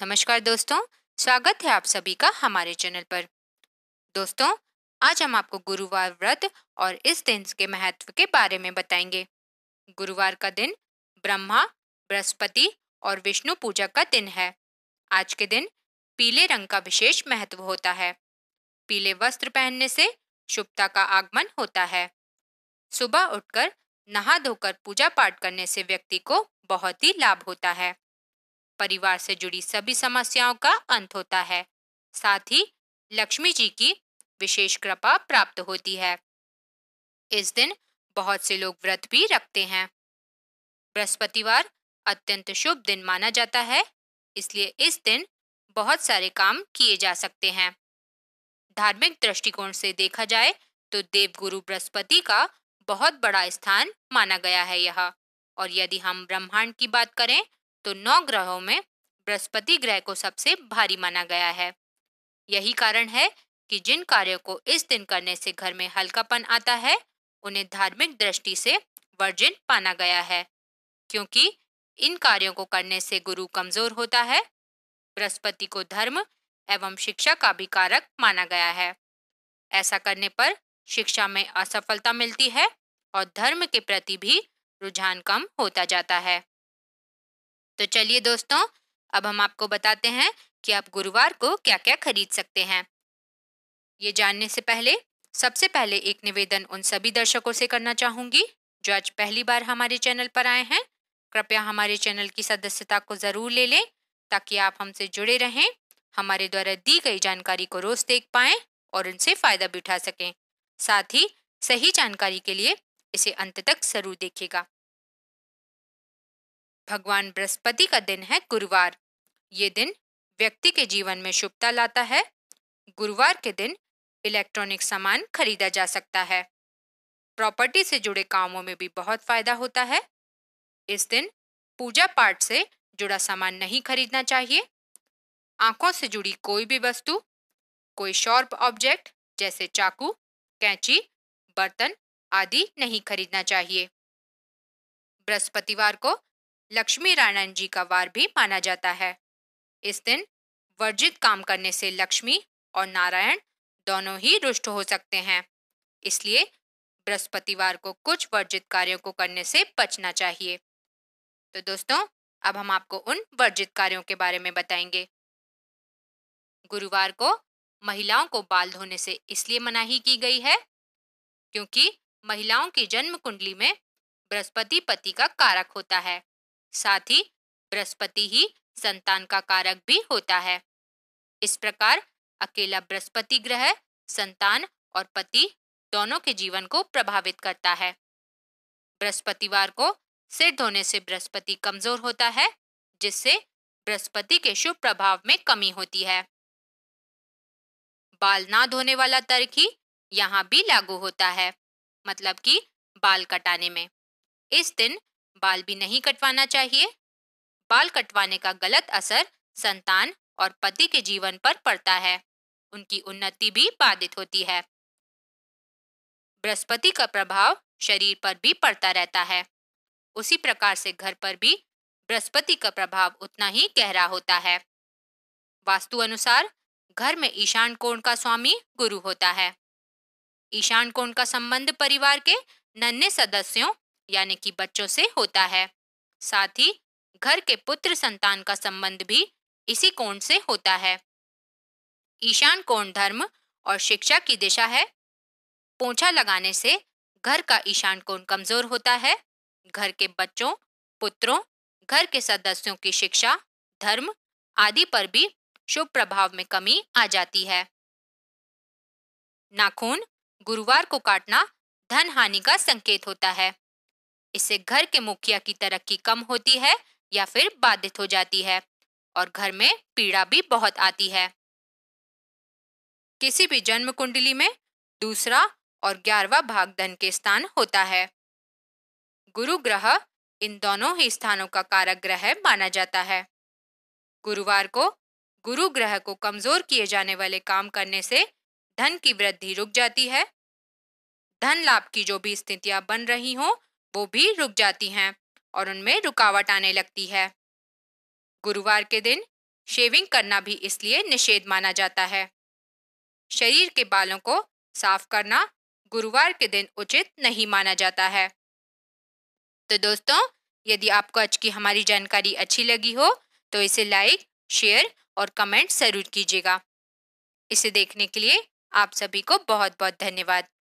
नमस्कार दोस्तों स्वागत है आप सभी का हमारे चैनल पर दोस्तों आज हम आपको गुरुवार व्रत और इस दिन के महत्व के बारे में बताएंगे गुरुवार का दिन ब्रह्मा बृहस्पति और विष्णु पूजा का दिन है आज के दिन पीले रंग का विशेष महत्व होता है पीले वस्त्र पहनने से शुभता का आगमन होता है सुबह उठकर नहा धोकर पूजा पाठ करने से व्यक्ति को बहुत ही लाभ होता है परिवार से जुड़ी सभी समस्याओं का अंत होता है साथ ही लक्ष्मी जी की विशेष कृपा प्राप्त होती है इस दिन बहुत से लोग व्रत भी रखते हैं बृहस्पतिवार अत्यंत शुभ दिन माना जाता है इसलिए इस दिन बहुत सारे काम किए जा सकते हैं धार्मिक दृष्टिकोण से देखा जाए तो देवगुरु बृहस्पति का बहुत बड़ा स्थान माना गया है यह और यदि हम ब्रह्मांड की बात करें तो नौ ग्रहों में बृहस्पति ग्रह को सबसे भारी माना गया है यही कारण है कि जिन कार्यों को इस दिन करने से घर में हल्कापन आता है उन्हें धार्मिक दृष्टि से वर्जिन पाना गया है क्योंकि इन कार्यों को करने से गुरु कमजोर होता है बृहस्पति को धर्म एवं शिक्षा का भी कारक माना गया है ऐसा करने पर शिक्षा में असफलता मिलती है और धर्म के प्रति भी रुझान कम होता जाता है तो चलिए दोस्तों अब हम आपको बताते हैं कि आप गुरुवार को क्या क्या खरीद सकते हैं ये जानने से पहले सबसे पहले एक निवेदन उन सभी दर्शकों से करना चाहूँगी जो आज पहली बार हमारे चैनल पर आए हैं कृपया हमारे चैनल की सदस्यता को ज़रूर ले लें ताकि आप हमसे जुड़े रहें हमारे द्वारा दी गई जानकारी को रोज़ देख पाए और उनसे फ़ायदा भी उठा सकें साथ ही सही जानकारी के लिए इसे अंत तक ज़रूर देखिएगा भगवान बृहस्पति का दिन है गुरुवार ये दिन व्यक्ति के जीवन में शुभता लाता है गुरुवार के दिन इलेक्ट्रॉनिक सामान खरीदा जा सकता है प्रॉपर्टी से जुड़े कामों में भी बहुत फायदा होता है इस दिन पूजा पाठ से जुड़ा सामान नहीं खरीदना चाहिए आंखों से जुड़ी कोई भी वस्तु कोई शॉर्प ऑब्जेक्ट जैसे चाकू कैंची बर्तन आदि नहीं खरीदना चाहिए बृहस्पतिवार को लक्ष्मी नारायण जी का वार भी माना जाता है इस दिन वर्जित काम करने से लक्ष्मी और नारायण दोनों ही रुष्ट हो सकते हैं इसलिए बृहस्पतिवार को कुछ वर्जित कार्यों को करने से बचना चाहिए तो दोस्तों अब हम आपको उन वर्जित कार्यों के बारे में बताएंगे गुरुवार को महिलाओं को बाल धोने से इसलिए मनाही की गई है क्योंकि महिलाओं की जन्म कुंडली में बृहस्पति पति का कारक होता है साथ ही बृहस्पति ही संतान का कारक भी होता है इस प्रकार अकेला बृहस्पति ग्रह संतान और पति दोनों के जीवन को प्रभावित करता है बृहस्पतिवार को सिर धोने से बृहस्पति कमजोर होता है जिससे बृहस्पति के शुभ प्रभाव में कमी होती है बाल ना धोने वाला तर्क ही यहाँ भी लागू होता है मतलब कि बाल कटाने में इस दिन बाल भी नहीं कटवाना चाहिए बाल कटवाने का गलत असर संतान और पति के जीवन पर पड़ता है उनकी उन्नति भी बाधित होती है बृहस्पति का प्रभाव शरीर पर भी पड़ता रहता है उसी प्रकार से घर पर भी बृहस्पति का प्रभाव उतना ही गहरा होता है वास्तु अनुसार घर में ईशान कोण का स्वामी गुरु होता है ईशान कोण का संबंध परिवार के नन्हे सदस्यों यानी कि बच्चों से होता है साथ ही घर के पुत्र संतान का संबंध भी इसी कोण से होता है ईशान कोण धर्म और शिक्षा की दिशा है पोछा लगाने से घर का ईशान कोण कमजोर होता है घर के बच्चों पुत्रों घर के सदस्यों की शिक्षा धर्म आदि पर भी शुभ प्रभाव में कमी आ जाती है नाखून गुरुवार को काटना धन हानि का संकेत होता है इससे घर के मुखिया की तरक्की कम होती है या फिर बाधित हो जाती है और घर में पीड़ा भी बहुत आती है किसी भी जन्म कुंडली में दूसरा और ग्यारहवा भाग धन के स्थान होता है गुरु ग्रह इन दोनों ही स्थानों का कारक ग्रह माना जाता है गुरुवार को गुरु ग्रह को कमजोर किए जाने वाले काम करने से धन की वृद्धि रुक जाती है धन लाभ की जो भी स्थितियां बन रही हों वो भी रुक जाती हैं और उनमें रुकावट आने लगती है गुरुवार के दिन शेविंग करना भी इसलिए निषेध माना जाता है शरीर के बालों को साफ करना गुरुवार के दिन उचित नहीं माना जाता है तो दोस्तों यदि आपको आज की हमारी जानकारी अच्छी लगी हो तो इसे लाइक शेयर और कमेंट ज़रूर कीजिएगा इसे देखने के लिए आप सभी को बहुत बहुत धन्यवाद